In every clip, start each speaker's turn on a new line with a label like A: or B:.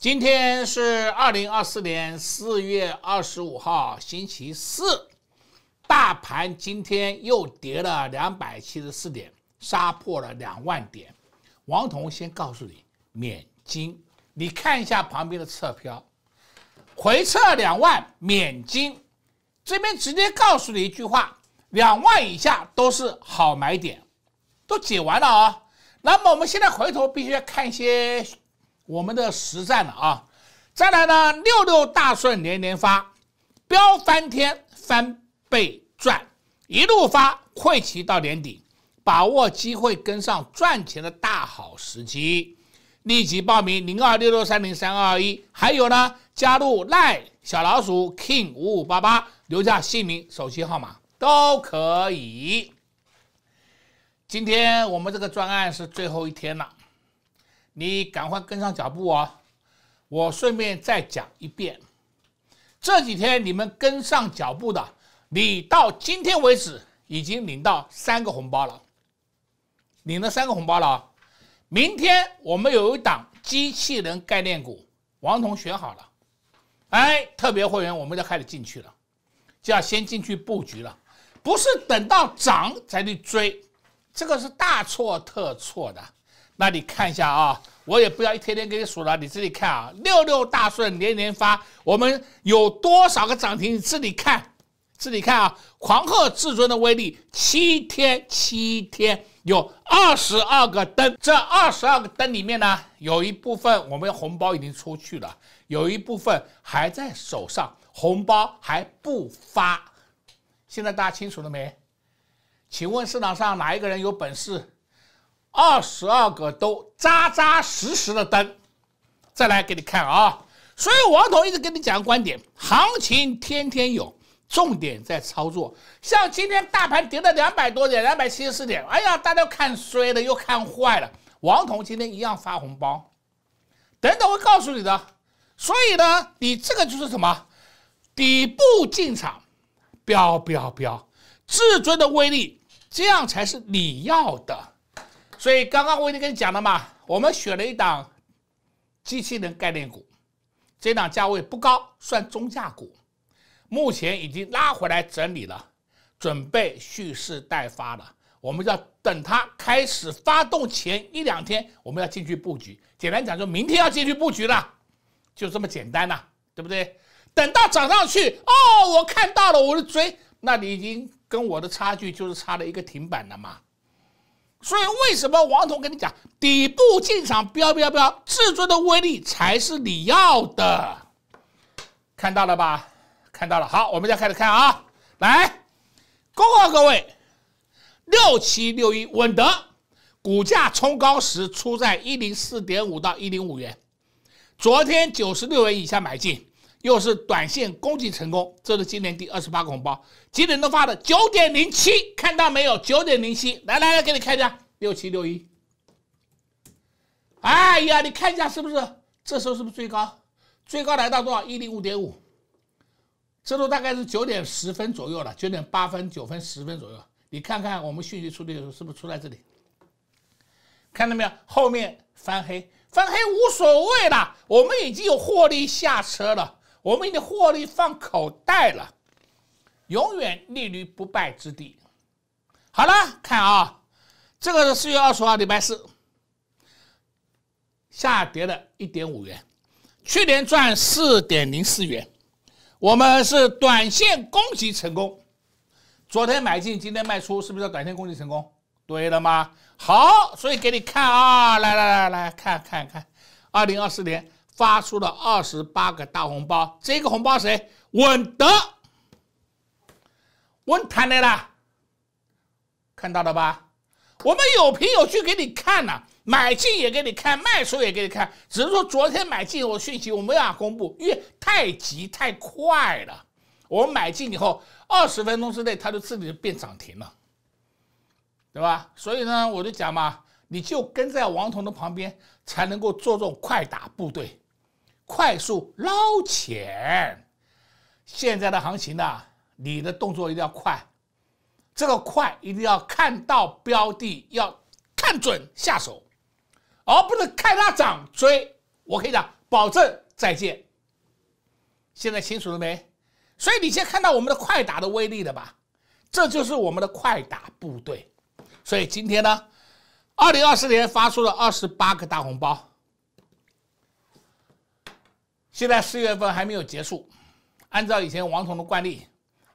A: 今天是二零二四年四月二十五号，星期四，大盘今天又跌了两百七十四点，杀破了两万点。王彤先告诉你，免金，你看一下旁边的侧标，回撤两万，免金。这边直接告诉你一句话：两万以下都是好买点，都解完了啊。那么我们现在回头必须要看一些。我们的实战了啊！再来呢，六六大顺，年年发，飙翻天，翻倍赚，一路发，汇齐到年底，把握机会跟上赚钱的大好时机，立即报名零二六六三零三二一，还有呢，加入赖小老鼠 King 五五八八，留下姓名、手机号码都可以。今天我们这个专案是最后一天了。你赶快跟上脚步哦！我顺便再讲一遍，这几天你们跟上脚步的，你到今天为止已经领到三个红包了，领了三个红包了啊！明天我们有一档机器人概念股，王彤选好了，哎，特别会员我们就开始进去了，就要先进去布局了，不是等到涨才去追，这个是大错特错的。那你看一下啊，我也不要一天天给你数了，你自己看啊，六六大顺，年年发。我们有多少个涨停？你自己看，自己看啊。黄鹤至尊的威力，七天七天有二十二个灯，这二十二个灯里面呢，有一部分我们红包已经出去了，有一部分还在手上，红包还不发。现在大家清楚了没？请问市场上哪一个人有本事？二十二个都扎扎实实的灯，再来给你看啊！所以王彤一直跟你讲观点，行情天天有，重点在操作。像今天大盘跌了两百多点，两百七十四点，哎呀，大家看衰了又看坏了。王彤今天一样发红包，等等会告诉你的。所以呢，你这个就是什么？底部进场，标标标，至尊的威力，这样才是你要的。所以刚刚我已经跟你讲了嘛，我们选了一档机器人概念股，这档价位不高，算中价股，目前已经拉回来整理了，准备蓄势待发了。我们要等它开始发动前一两天，我们要进去布局。简单讲，说明天要进去布局了，就这么简单呐，对不对？等到涨上去，哦，我看到了，我的嘴，那你已经跟我的差距就是差了一个停板了嘛。所以为什么王彤跟你讲底部进场标标标，至尊的威力才是你要的，看到了吧？看到了。好，我们再开始看啊，来，恭贺各位，六七六一稳德股价冲高时出在一零四点五到一零五元，昨天九十六元以下买进。又是短线攻击成功，这是今年第二十八个红包，基本都发的九点零七，看到没有？九点零七，来来来，给你看一下六七六一，哎呀，你看一下是不是？这时候是不是最高？最高来到多少？一零五点五，这都大概是九点十分左右了，九点八分、九分、十分左右。你看看我们讯息出的时候是不是出在这里？看到没有？后面翻黑，翻黑无所谓了，我们已经有获利下车了。我们已经获利放口袋了，永远立于不败之地。好了，看啊，这个是四月二十号，礼拜四，下跌了一点五元，去年赚四点零四元，我们是短线攻击成功。昨天买进，今天卖出，是不是短线攻击成功？对了吗？好，所以给你看啊，来来来来，看看看，二零二四年。发出了二十八个大红包，这个红包谁？稳德，稳坛来了，看到了吧？我们有凭有据给你看呢，买进也给你看，卖出也给你看。只是说昨天买进我讯息我没法公布，因为太急太快了。我买进以后二十分钟之内，它就自己变涨停了，对吧？所以呢，我就讲嘛，你就跟在王彤的旁边，才能够做这种快打部队。快速捞钱！现在的行情呢，你的动作一定要快，这个快一定要看到标的，要看准下手，而不能看它涨追。我可以讲，保证再见。现在清楚了没？所以你先看到我们的快打的威力了吧？这就是我们的快打部队。所以今天呢，二零二四年发出了二十八个大红包。现在四月份还没有结束，按照以前王彤的惯例，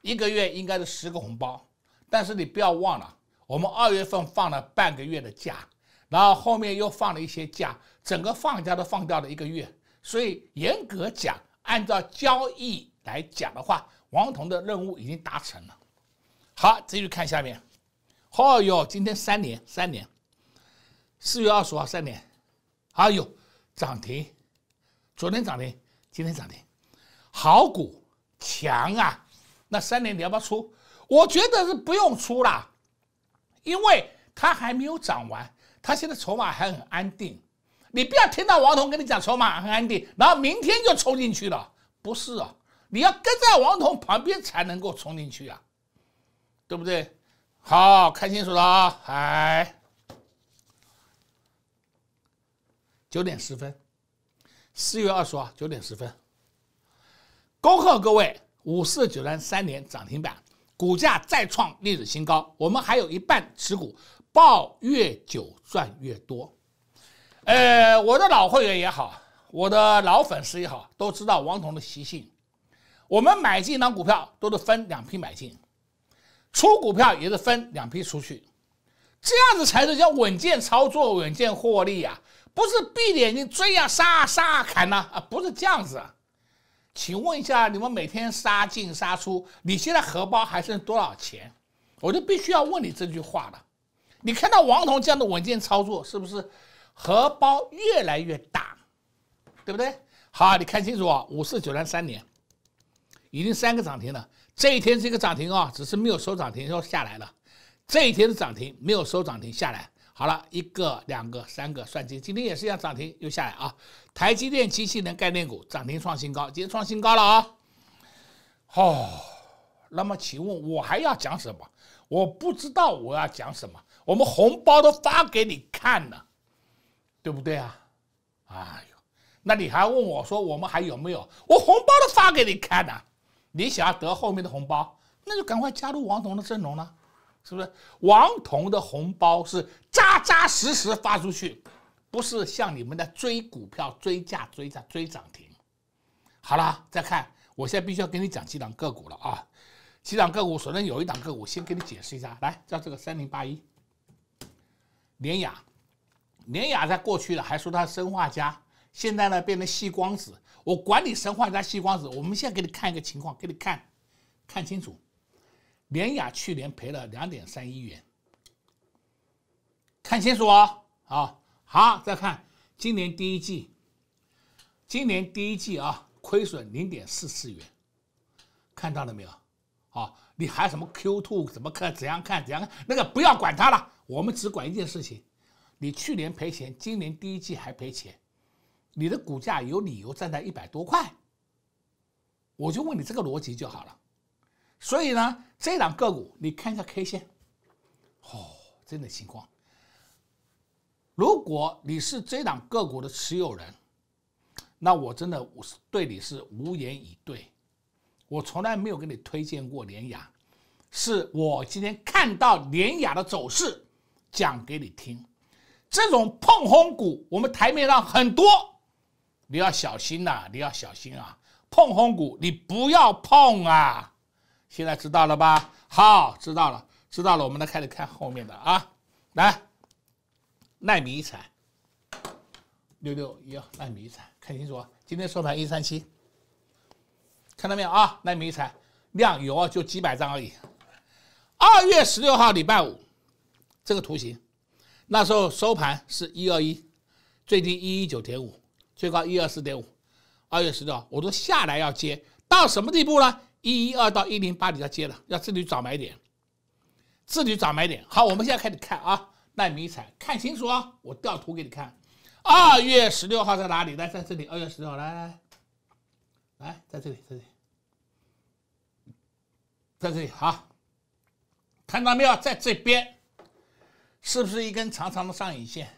A: 一个月应该是十个红包。但是你不要忘了，我们二月份放了半个月的假，然后后面又放了一些假，整个放假都放掉了一个月。所以严格讲，按照交易来讲的话，王彤的任务已经达成了。好，继续看下面。哦哟，今天三年，三年，四月二十号三年，哎呦，涨停，昨天涨停。今天涨停，好股强啊！那三年你要不要出？我觉得是不用出了，因为它还没有涨完，它现在筹码还很安定。你不要听到王彤跟你讲筹码很安定，然后明天就冲进去了，不是啊！你要跟在王彤旁边才能够冲进去啊，对不对？好看清楚了啊，哎，九点十分。四月二十号九点十分，恭贺各位五四九三三年涨停板，股价再创历史新高。我们还有一半持股，抱越久赚越多。呃，我的老会员也好，我的老粉丝也好，都知道王彤的习性。我们买进一档股票都是分两批买进，出股票也是分两批出去，这样子才是叫稳健操作，稳健获利啊。不是闭着眼睛追啊杀杀砍啊啊！不是这样子，请问一下，你们每天杀进杀出，你现在荷包还剩多少钱？我就必须要问你这句话了。你看到王彤这样的稳健操作，是不是荷包越来越大？对不对？好，你看清楚啊，五四九三三年，已经三个涨停了。这一天是一个涨停啊，只是没有收涨停就下来了。这一天的涨停没有收涨停下来。好了，一个、两个、三个，算进，今天也是一样涨停又下来啊！台积电、机器人概念股涨停创新高，今天创新高了啊！哦，那么请问我还要讲什么？我不知道我要讲什么。我们红包都发给你看了，对不对啊？哎呦，那你还问我说我们还有没有？我红包都发给你看了，你想要得后面的红包，那就赶快加入王彤的阵容了。是不是王彤的红包是扎扎实实发出去，不是像你们的追股票、追价、追价、追涨停？好了，再看，我现在必须要给你讲几档个股了啊！几档个股，首先有一档个股，先给你解释一下，来叫这个三零八一，联雅，联雅在过去了，还说它生化家，现在呢变成细光子，我管你生化家细光子，我们现在给你看一个情况，给你看看清楚。联雅去年赔了两点三亿元，看清楚哦，啊，好，再看今年第一季，今年第一季啊，亏损零点四四元，看到了没有？啊，你还什么 Q two 怎么看？怎样看？怎样看？那个不要管它了，我们只管一件事情：你去年赔钱，今年第一季还赔钱，你的股价有理由站在一百多块。我就问你这个逻辑就好了。所以呢？这档个股，你看一下 K 线，哦，真的情况。如果你是这档个股的持有人，那我真的我是对你是无言以对。我从来没有给你推荐过联雅，是我今天看到联雅的走势讲给你听。这种碰红股，我们台面上很多，你要小心呐，你要小心啊！碰红股，你不要碰啊。现在知道了吧？好，知道了，知道了。我们来开始看后面的啊，来，纳米产六六幺纳耐米产看清楚啊，今天收盘一三七，看到没有啊？纳米产量有就几百张而已。二月十六号礼拜五，这个图形，那时候收盘是一二一，最低一一九点五，最高一二四点五。二月十六，我都下来要接到什么地步呢？一一二到一零八你要接了，要自己找买点，自己找买点。好，我们现在开始看啊，耐迷彩，看清楚啊，我调图给你看。二月十六号在哪里？来，在这里。二月十六号，来来来，在这里，在这里，在这里。好，看到没有？在这边，是不是一根长长的上影线？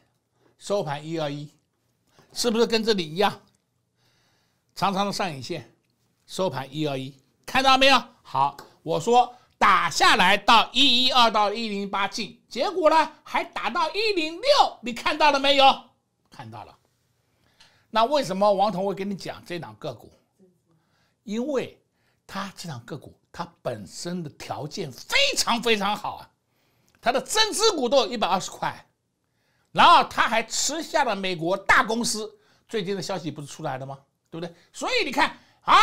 A: 收盘一二一，是不是跟这里一样？长长的上影线，收盘一二一。看到没有？好，我说打下来到一一二到一零八进，结果呢还打到一零六，你看到了没有？看到了。那为什么王彤会跟你讲这档个股？因为他这档个股它本身的条件非常非常好啊，它的增资股都有一百二十块，然后他还吃下了美国大公司，最近的消息不是出来了吗？对不对？所以你看。哎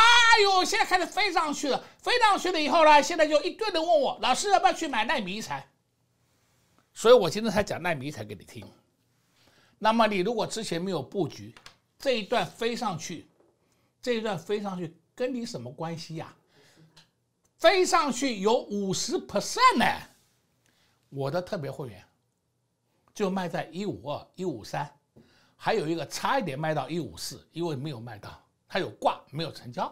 A: 呦，现在开始飞上去了，飞上去了以后呢，现在就一堆的问我，老师要不要去买耐米材？所以我今天才讲耐米材给你听。那么你如果之前没有布局，这一段飞上去，这一段飞上去跟你什么关系呀？飞上去有五十 percent 呢，我的特别会员就卖在一五二、一五三，还有一个差一点卖到一五四，因为没有卖到。他有挂没有成交，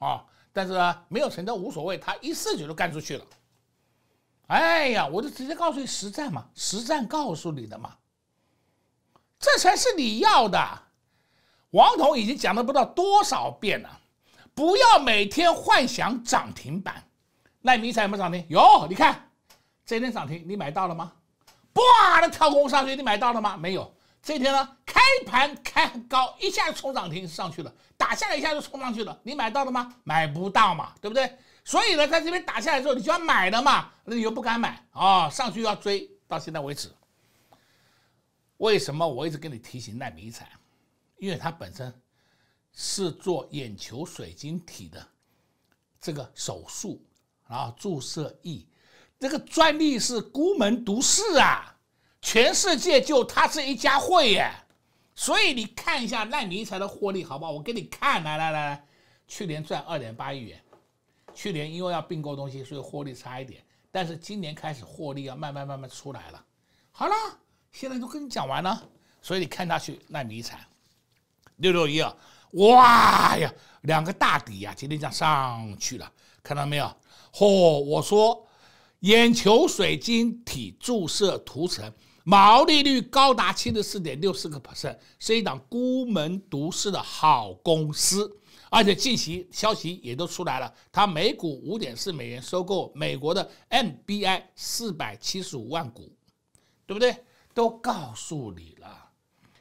A: 啊，但是没有成交无所谓，他一四九就干出去了。哎呀，我就直接告诉你实战嘛，实战告诉你的嘛，这才是你要的。王彤已经讲了不知道多少遍了，不要每天幻想涨停板。那你明不有没涨停？有，你看这天涨停，你买到了吗？哇，那跳空上去你买到了吗？没有。这天呢，开盘开高，一下冲涨停上去了，打下来一下就冲上去了，你买到了吗？买不到嘛，对不对？所以呢，在这边打下来之后，你就要买的嘛，那你又不敢买啊，上去要追，到现在为止，为什么我一直跟你提醒耐迷彩？因为它本身是做眼球水晶体的这个手术，然后注射液，这个专利是孤门独市啊。全世界就他这一家会耶，所以你看一下烂泥才的获利好不好？我给你看，来来来来，去年赚二点八亿元，去年因为要并购东西，所以获利差一点，但是今年开始获利要慢慢慢慢出来了。好了，现在都跟你讲完了，所以你看他去烂泥材六六一二，哇呀，两个大底呀，今天这样上去了，看到没有？嚯，我说眼球水晶体注射涂层。毛利率高达七十四点六四个 percent，是一档孤门独市的好公司。而且近期消息也都出来了，它每股五点四美元收购美国的 m b i 四百七十五万股，对不对？都告诉你了，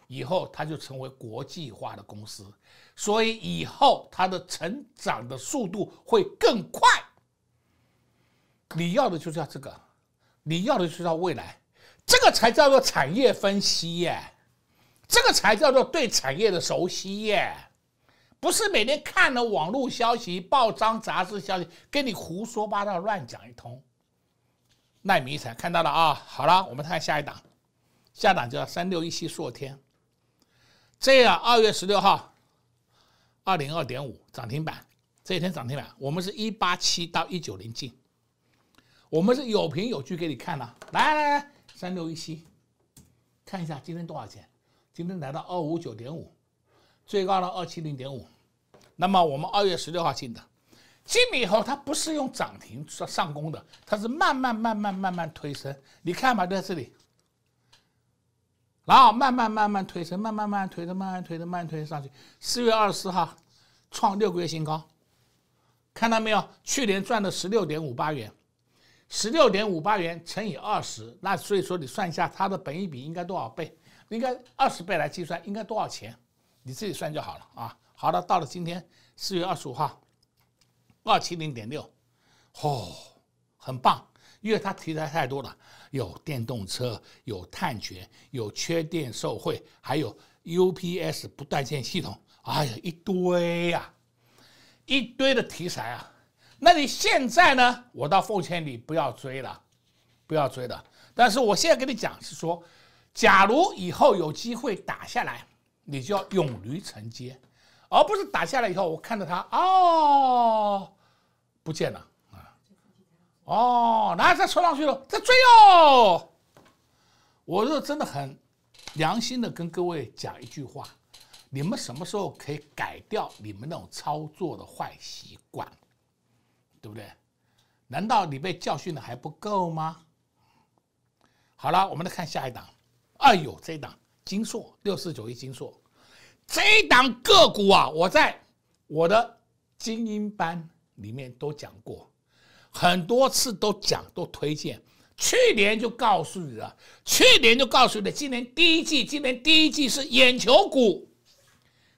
A: 以后它就成为国际化的公司，所以以后它的成长的速度会更快。你要的就是要这个，你要的就是要未来。这个才叫做产业分析耶，这个才叫做对产业的熟悉耶，不是每天看了网络消息、报章杂志消息，跟你胡说八道乱讲一通。耐迷彩看到了啊，好了，我们看下一档，下档叫三六一七硕天，这样二月十六号，二零二点五涨停板，这一天涨停板，我们是一八七到一九零进，我们是有凭有据给你看的，来来来。三六一七，看一下今天多少钱？今天来到二五九点五，最高了二七零点五。那么我们二月十六号进的，进以后它不是用涨停上上攻的，它是慢慢慢慢慢慢推升。你看吧，在这里，然后慢慢慢慢推升，慢慢慢推的，慢慢推的，慢慢推上去。四月二十四号创六个月新高，看到没有？去年赚了十六点五八元。十六点五八元乘以二十，那所以说你算一下它的本一比应该多少倍？应该二十倍来计算，应该多少钱？你自己算就好了啊。好了，到了今天四月二十五号，二七零点六，哦，很棒，因为它题材太多了，有电动车，有碳权，有缺电受贿，还有 UPS 不断线系统，哎呀，一堆呀，一堆的题材啊。那你现在呢？我倒奉劝你不要追了，不要追了。但是我现在跟你讲是说，假如以后有机会打下来，你就要勇于承接，而不是打下来以后我看到它哦不见了啊，哦，然后再冲上去了再追哦。我就真的很良心的跟各位讲一句话：你们什么时候可以改掉你们那种操作的坏习惯？对不对？难道你被教训的还不够吗？好了，我们来看下一档。哎呦，这一档金硕六四九一金硕，这一档个股啊，我在我的精英班里面都讲过很多次，都讲都推荐。去年就告诉你了，去年就告诉你，今年第一季，今年第一季是眼球股，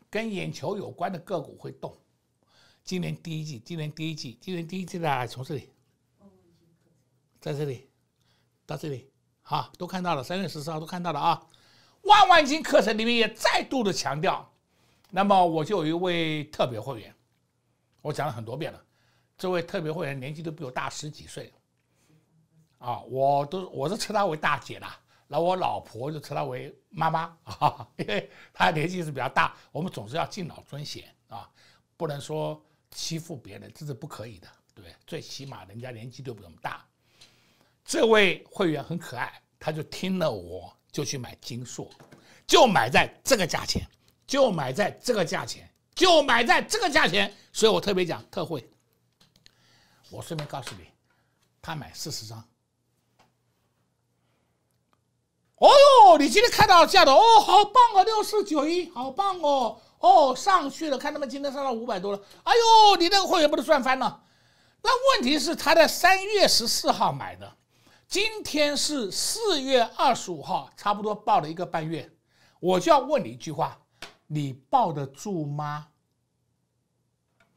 A: 跟眼球有关的个股会动。今年第一季，今年第一季，今年第一季的从这里，在这里到这里，好，都看到了，三月十四号都看到了啊！万万金课程里面也再度的强调，那么我就有一位特别会员，我讲了很多遍了。这位特别会员年纪都比我大十几岁，啊，我都我是称她为大姐啦，那我老婆就称她为妈妈啊，因为她年纪是比较大，我们总是要敬老尊贤啊，不能说。欺负别人这是不可以的，对，最起码人家年纪都不怎么大。这位会员很可爱，他就听了，我就去买金硕，就买在这个价钱，就买在这个价钱，就买在这个价钱，所以我特别讲特惠。我顺便告诉你，他买四十张。哦哟，你今天看到这样的哦，好棒哦，六四九一，好棒哦。哦，上去了，看他们今天上到五百多了。哎呦，你那个会员不是赚翻了？那问题是他在三月十四号买的，今天是四月二十五号，差不多报了一个半月。我就要问你一句话：你抱得住吗？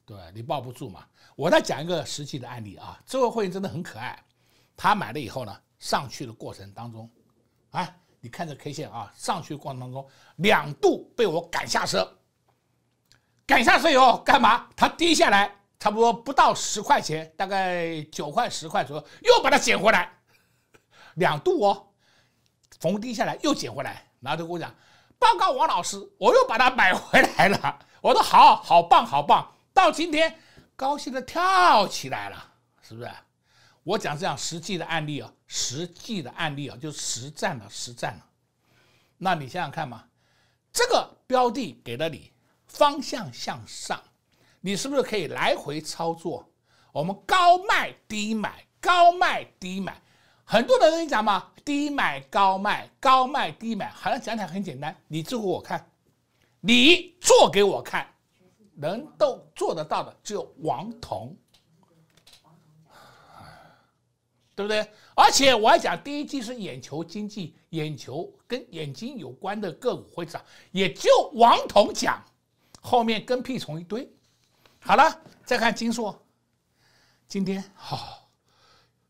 A: 对你抱不住嘛。我再讲一个实际的案例啊，这位会员真的很可爱，他买了以后呢，上去的过程当中，啊，你看这 K 线啊，上去过程当中两度被我赶下车。减下水哦，干嘛？它跌下来，差不多不到十块钱，大概九块十块左右，又把它捡回来，两度哦，逢低下来又捡回来。然后就跟我讲，报告王老师，我又把它买回来了。我说好，好棒，好棒。到今天高兴的跳起来了，是不是？我讲这样实际的案例哦，实际的案例哦，就实战了，实战了。那你想想看嘛，这个标的给了你。方向向上，你是不是可以来回操作？我们高卖低买，高卖低买，很多人跟你讲嘛，低买高卖，高卖低买，好像讲起来很简单。你做给我看，你做给我看，能够做得到的只有王彤，对不对？而且我还讲，第一季是眼球经济，眼球跟眼睛有关的个股会涨，也就王彤讲。后面跟屁虫一堆，好了，再看金硕，今天好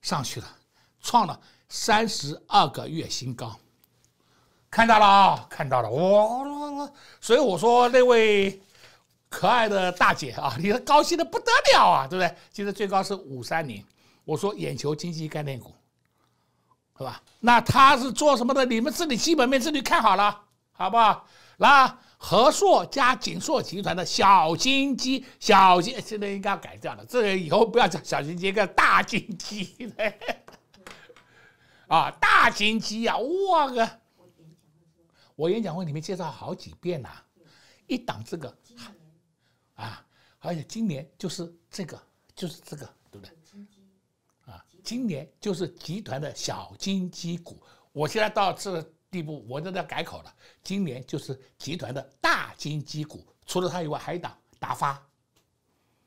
A: 上去了，创了三十二个月新高，看到了啊，看到了哇！所以我说那位可爱的大姐啊，你高兴的不得了啊，对不对？其实最高是五三零，我说眼球经济概念股，是吧？那他是做什么的？你们这里基本面这里看好了，好不好？来。和硕加锦硕集团的小金鸡，小金现在应该要改掉了。这个以后不要叫小金鸡，叫大金鸡啊，大金鸡呀！我个，我演讲会里面介绍好几遍呐，一档这个，啊，而且今年就是这个，就是这个，对不对？啊，今年就是集团的小金鸡股。我现在到这。地步，我都要改口了。今年就是集团的大金鸡股，除了它以外，还有打打发，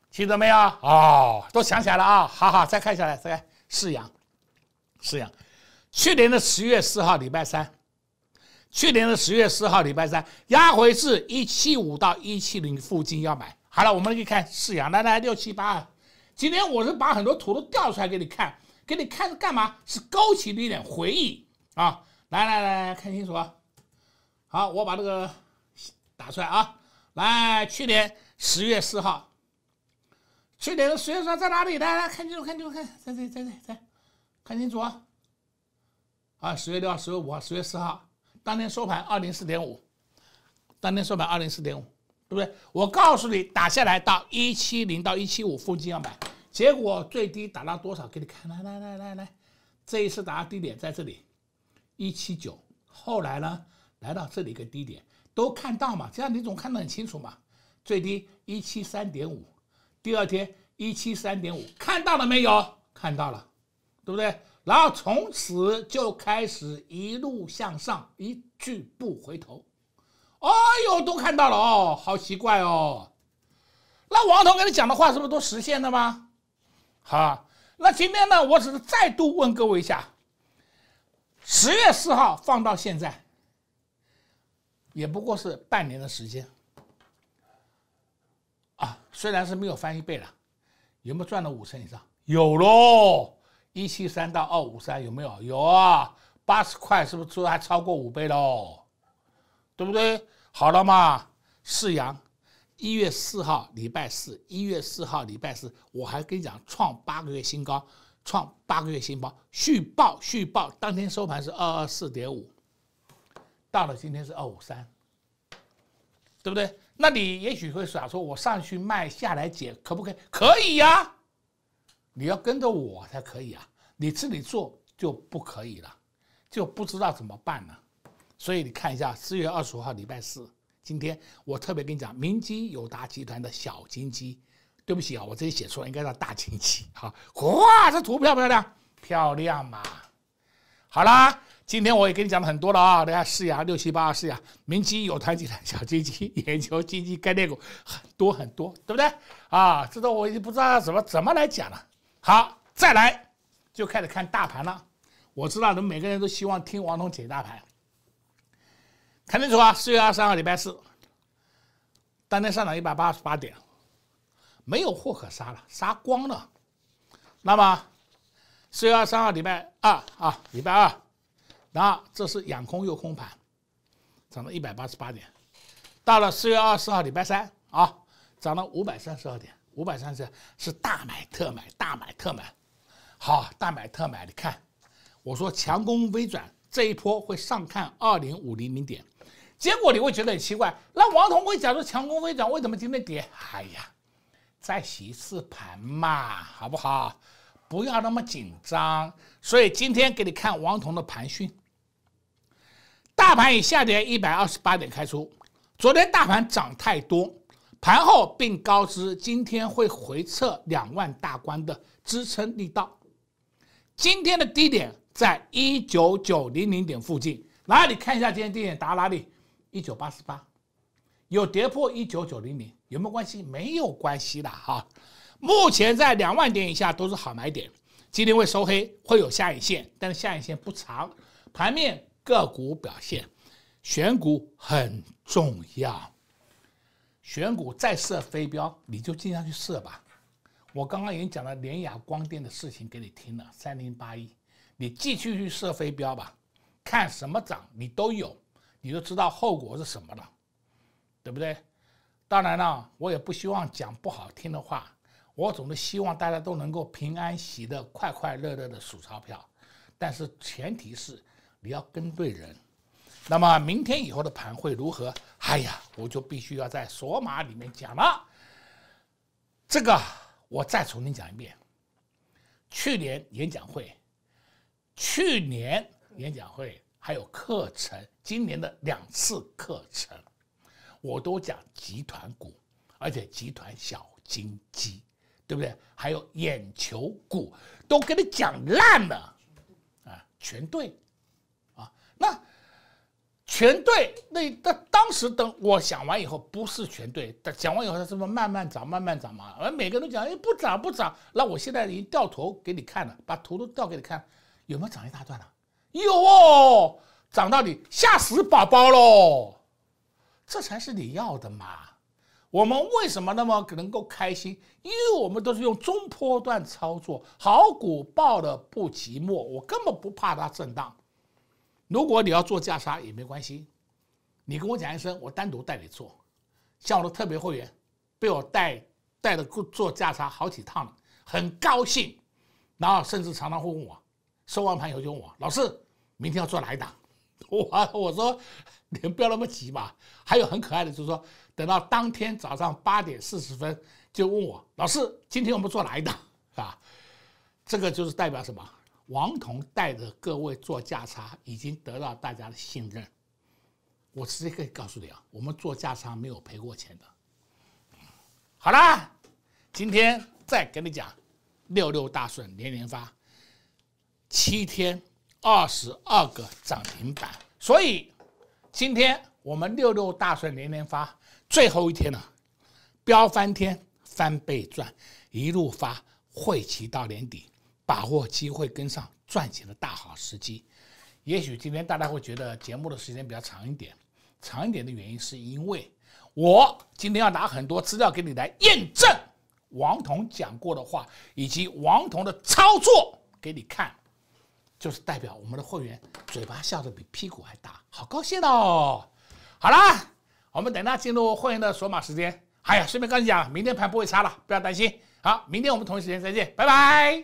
A: 记得没有？哦，都想起来了啊！好好，再看下来，再看四阳，四阳，去年的十月四号礼拜三，去年的十月四号礼拜三，压回至一七五到一七零附近要买。好了，我们去看四阳，来来六七八，今天我是把很多图都调出来给你看，给你看干嘛？是勾起一点回忆啊。来来来，看清楚啊！好，我把这个打出来啊。来，去年十月四号，去年的十月号在哪里来来，看清楚，看清楚，看在这里，在这，在看清楚啊！啊，十月六号，十月五号，十月四号，当天收盘二零四点五，当天收盘二零四点五，对不对？我告诉你，打下来到一七零到一七五附近要买，结果最低打到多少？给你看，来来来来来，这一次打到低点在这里。一七九，后来呢，来到这里一个低点，都看到嘛，这样你总看得很清楚嘛。最低一七三点五，第二天一七三点五，看到了没有？看到了，对不对？然后从此就开始一路向上，一去不回头。哎呦，都看到了哦，好奇怪哦。那王彤跟你讲的话，是不是都实现了吗？好，那今天呢，我只是再度问各位一下。十月四号放到现在，也不过是半年的时间啊！虽然是没有翻一倍了，有没有赚到五成以上？有喽，一七三到二五三有没有？有啊，八十块是不是出还超过五倍喽？对不对？好了嘛，四阳，一月四号礼拜四，一月四号礼拜四，我还跟你讲创八个月新高。创八个月新高，续报续报，当天收盘是二二四点五，到了今天是二五三，对不对？那你也许会想说，我上去卖下来减，可不可以？可以呀，你要跟着我才可以啊，你自己做就不可以了，就不知道怎么办了。所以你看一下，四月二十五号礼拜四，今天我特别跟你讲，明基友达集团的小金鸡。对不起啊，我这里写错了，应该叫大经济。好，哇，这图漂不漂亮？漂亮嘛。好啦，今天我也跟你讲了很多了啊，大家试下六七八试阳，明基有团体的，小基金眼球金概念股很多很多，对不对？啊，这都我已经不知道怎么怎么来讲了。好，再来就开始看大盘了。我知道，你们每个人都希望听王彤解大盘。看清楚啊，四月二十三号，礼拜四，当天上涨一百八十八点。没有货可杀了，杀光了。那么四月二十三号礼拜二啊，礼拜二，那这是养空又空盘，涨到一百八十八点。到了四月二十四号礼拜三啊，涨到五百三十二点，五百三十是大买特买，大买特买，好大买特买。你看，我说强攻微转这一波会上看二零五零零点，结果你会觉得很奇怪。那王同辉假如强攻微转，为什么今天跌？哎呀！再洗一次盘嘛，好不好？不要那么紧张。所以今天给你看王彤的盘讯。大盘已下跌一百二十八点开出。昨天大盘涨太多，盘后并告知今天会回撤两万大关的支撑力道。今天的低点在一九九零零点附近，然后你看一下今天低点达拉利一九八四八，有跌破一九九零零。有没有关系？没有关系的哈。目前在两万点以下都是好买点，今天会收黑，会有下影线，但是下影线不长。盘面个股表现，选股很重要。选股再设飞镖，你就尽量去设吧。我刚刚已经讲了联雅光电的事情给你听了，三零八一，你继续去设飞镖吧。看什么涨，你都有，你就知道后果是什么了，对不对？当然了，我也不希望讲不好听的话，我总是希望大家都能够平安喜乐、快快乐乐的数钞票，但是前提是你要跟对人。那么明天以后的盘会如何？哎呀，我就必须要在索马里面讲了。这个我再重新讲一遍：去年演讲会，去年演讲会还有课程，今年的两次课程。我都讲集团股，而且集团小金鸡，对不对？还有眼球股，都跟你讲烂了，啊，全对，啊，那全对。那那当时等我想完以后，不是全对。但讲完以后，它这么慢慢涨，慢慢涨嘛。而每个人都讲，哎，不涨不涨。那我现在已经掉头给你看了，把图都调给你看，有没有涨一大段了？有哦，涨到你吓死宝宝喽！这才是你要的嘛！我们为什么那么能够开心？因为我们都是用中波段操作，好股报的不寂寞，我根本不怕它震荡。如果你要做价差也没关系，你跟我讲一声，我单独带你做。像我的特别会员，被我带带的做价差好几趟了，很高兴。然后甚至常常会问我，收完盘以后就问我，老师明天要做哪一档？我 我说，你们不要那么急嘛。还有很可爱的，就是说，等到当天早上八点四十分，就问我老师，今天我们做哪一档，啊？这个就是代表什么？王彤带着各位做价差，已经得到大家的信任。我直接可以告诉你啊，我们做价差没有赔过钱的。好啦，今天再跟你讲，六六大顺，连连发，七天二十二个涨停板。所以，今天我们六六大顺年年发，最后一天了，飙翻天，翻倍赚，一路发，汇齐到年底，把握机会跟上赚钱的大好时机。也许今天大家会觉得节目的时间比较长一点，长一点的原因是因为我今天要拿很多资料给你来验证王彤讲过的话，以及王彤的操作给你看。就是代表我们的会员嘴巴笑得比屁股还大，好高兴哦！好啦，我们等他进入会员的索马时间。哎呀，顺便跟你讲，明天盘不会差了，不要担心。好，明天我们同一时间再见，拜拜。